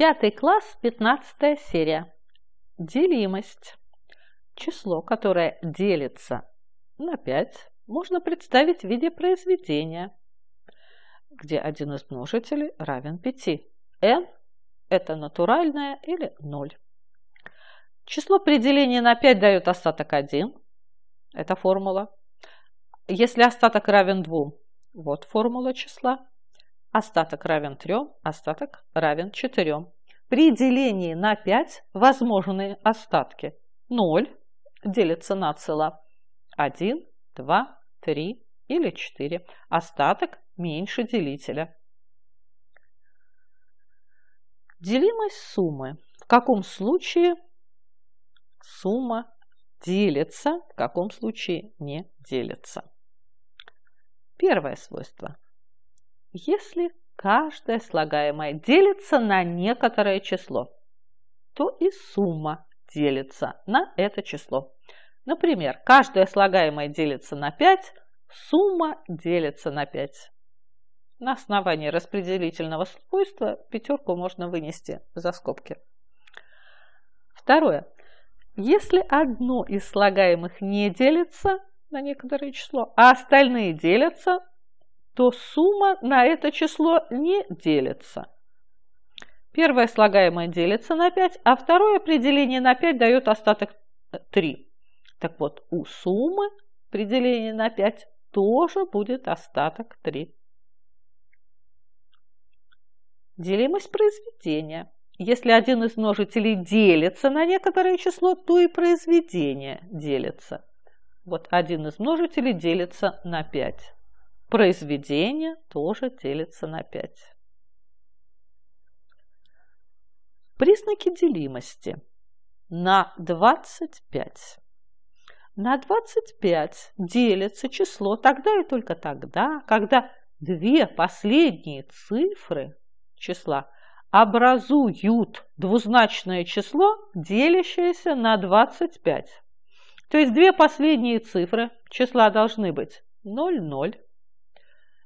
Пятый класс, пятнадцатая серия. Делимость. Число, которое делится на пять, можно представить в виде произведения, где один из множителей равен пяти. n – это натуральное или ноль. Число при делении на пять дает остаток один. Это формула. Если остаток равен двум, вот формула числа остаток равен 3, остаток равен 4. При делении на 5 возможные остатки 0 делится на цело 1, 2, 3 или 4. Остаток меньше делителя. Делимость суммы. В каком случае сумма делится, в каком случае не делится. Первое свойство – если каждое слагаемое делится на некоторое число, то и сумма делится на это число. Например, каждое слагаемое делится на 5, сумма делится на 5. На основании распределительного свойства пятерку можно вынести за скобки. Второе. Если одно из слагаемых не делится на некоторое число, а остальные делятся, то сумма на это число не делится. Первое слагаемое делится на 5, а второе определение на 5 дает остаток 3. Так вот, у суммы определение на 5 тоже будет остаток 3. Делимость произведения. Если один из множителей делится на некоторое число, то и произведение делится. Вот один из множителей делится на 5 произведение тоже делится на пять. Признаки делимости на 25. На 25 делится число тогда и только тогда, когда две последние цифры числа образуют двузначное число, делящееся на 25. То есть две последние цифры числа должны быть 00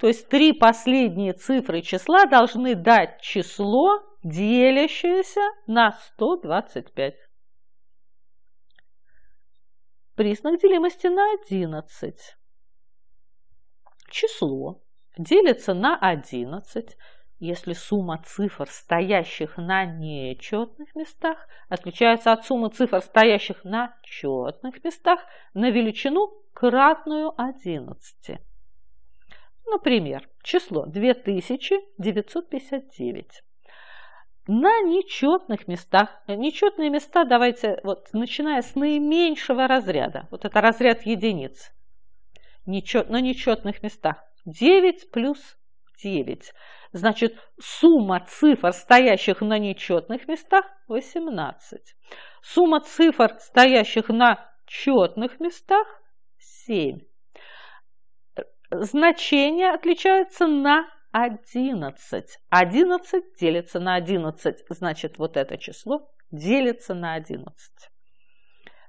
То есть три последние цифры числа должны дать число, делящееся на 125. Признак делимости на 11. Число делится на 11, если сумма цифр, стоящих на нечетных местах, отличается от суммы цифр, стоящих на четных местах, на величину кратную 11. Например, число 2959. На нечетных местах, э, нечетные места давайте, вот, начиная с наименьшего разряда, вот это разряд единиц, нечет, на нечетных местах 9 плюс 9. Значит, сумма цифр, стоящих на нечетных местах, 18. Сумма цифр, стоящих на четных местах, 7 значения отличаются на 11. 11 делится на 11, значит, вот это число делится на 11.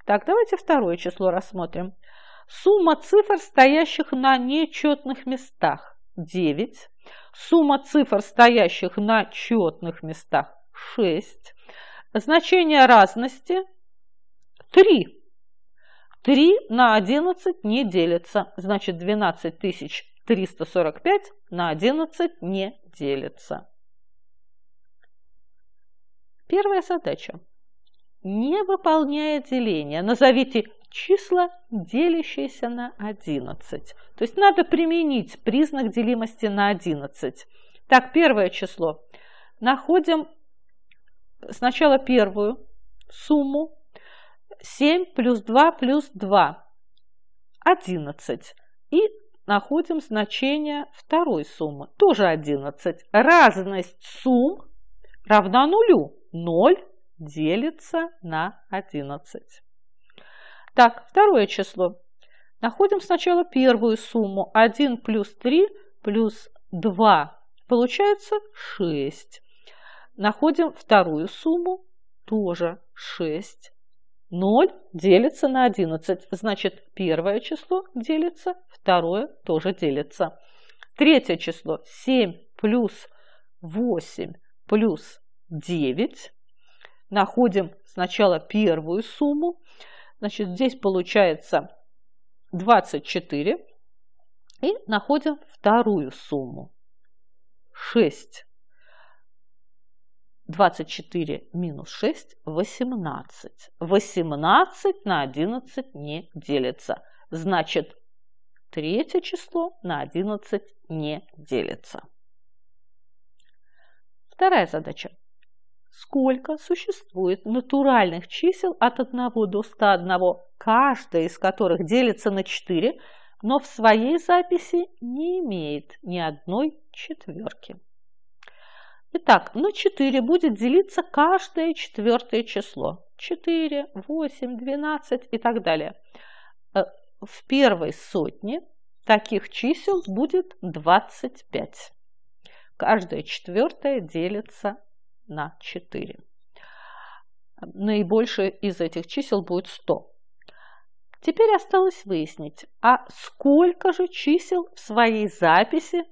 Так, давайте второе число рассмотрим. Сумма цифр, стоящих на нечетных местах – 9. Сумма цифр, стоящих на четных местах – 6. Значение разности – 3. 3 на 11 не делится, значит 12 345 на 11 не делится. Первая задача. Не выполняя деление, назовите числа, делящиеся на 11. То есть надо применить признак делимости на 11. Так, первое число. Находим сначала первую сумму 7 плюс 2 плюс 2 – 11. И находим значение второй суммы, тоже 11. Разность сумм равна нулю. 0 делится на 11. Так, второе число. Находим сначала первую сумму. 1 плюс 3 плюс 2. Получается 6. Находим вторую сумму. Тоже 6. 0 делится на 11, значит первое число делится, второе тоже делится. Третье число 7 плюс 8 плюс 9. Находим сначала первую сумму. Значит, здесь получается 24. И находим вторую сумму. 6 24 минус 6 – 18. 18 на 11 не делится. Значит, третье число на 11 не делится. Вторая задача. Сколько существует натуральных чисел от 1 до 101, каждая из которых делится на 4, но в своей записи не имеет ни одной четверки? Итак, на ну, 4 будет делиться каждое четвертое число. 4, 8, 12 и так далее. Э, в первой сотне таких чисел будет 25. Каждое четвертое делится на 4. Наибольшее из этих чисел будет 100. Теперь осталось выяснить, а сколько же чисел в своей записи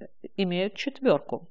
э, имеют четверку?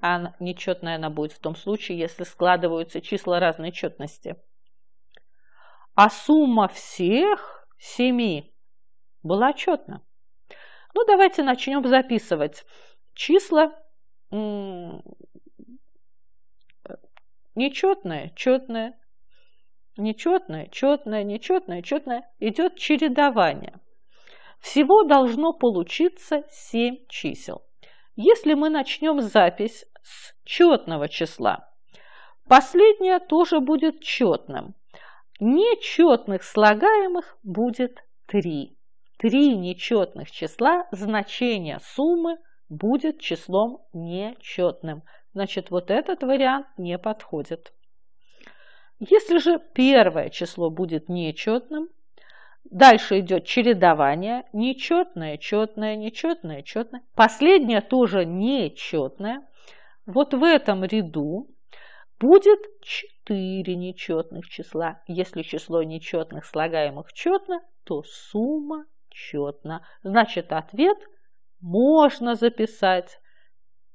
а нечетная она будет в том случае, если складываются числа разной четности. А сумма всех семи была четна. Ну, давайте начнем записывать числа нечетное, четное, нечетное, четное, нечетное, четное. Идет чередование. Всего должно получиться семь чисел если мы начнем запись с четного числа. Последнее тоже будет четным. Нечетных слагаемых будет 3. Три нечетных числа значение суммы будет числом нечетным. Значит, вот этот вариант не подходит. Если же первое число будет нечетным, Дальше идет чередование. Нечетное, четное, нечетное, четное. Последнее тоже нечетное. Вот в этом ряду будет 4 нечетных числа. Если число нечетных слагаемых четно, то сумма четна. Значит, ответ можно записать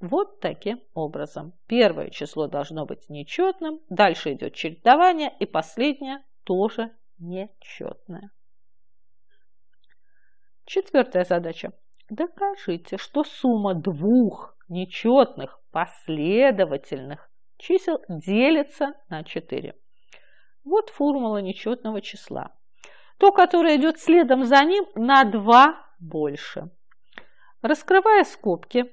вот таким образом. Первое число должно быть нечетным, дальше идет чередование, и последнее тоже нечетное. Четвертая задача. Докажите, что сумма двух нечетных последовательных чисел делится на 4. Вот формула нечетного числа. То, которое идет следом за ним, на 2 больше. Раскрывая скобки,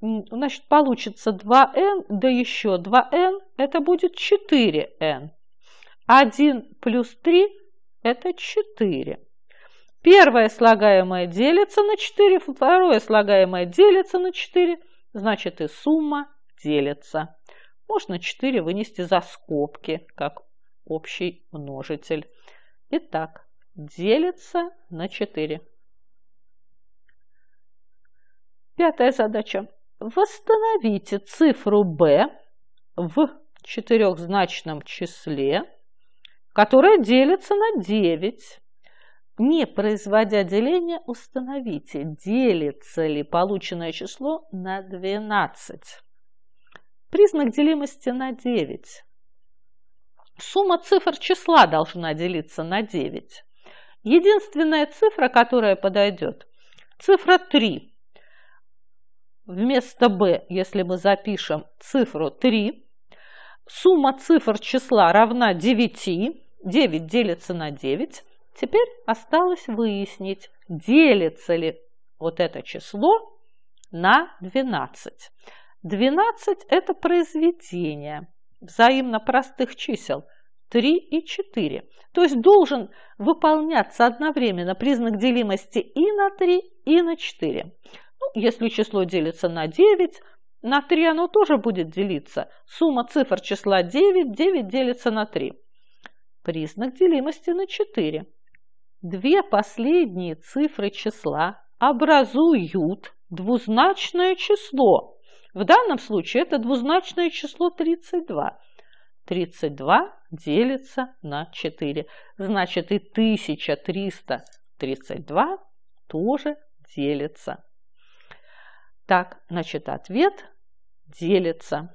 значит, получится 2n, да еще 2n, это будет 4n. 1 плюс 3 – это 4. Первое слагаемое делится на 4, второе слагаемое делится на 4, значит и сумма делится. Можно 4 вынести за скобки, как общий множитель. Итак, делится на 4. Пятая задача. Восстановите цифру b в четырехзначном числе, которое делится на 9 не производя деления, установите, делится ли полученное число на 12. Признак делимости на 9. Сумма цифр числа должна делиться на 9. Единственная цифра, которая подойдет, цифра 3. Вместо b, если мы запишем цифру 3, сумма цифр числа равна 9, 9 делится на 9, Теперь осталось выяснить, делится ли вот это число на 12. 12 – это произведение взаимно простых чисел 3 и 4. То есть должен выполняться одновременно признак делимости и на 3, и на 4. Ну, если число делится на 9, на 3 оно тоже будет делиться. Сумма цифр числа 9, 9 делится на 3. Признак делимости на 4. Две последние цифры числа образуют двузначное число. В данном случае это двузначное число 32. 32 делится на 4. Значит и 1332 тоже делится. Так, значит ответ делится.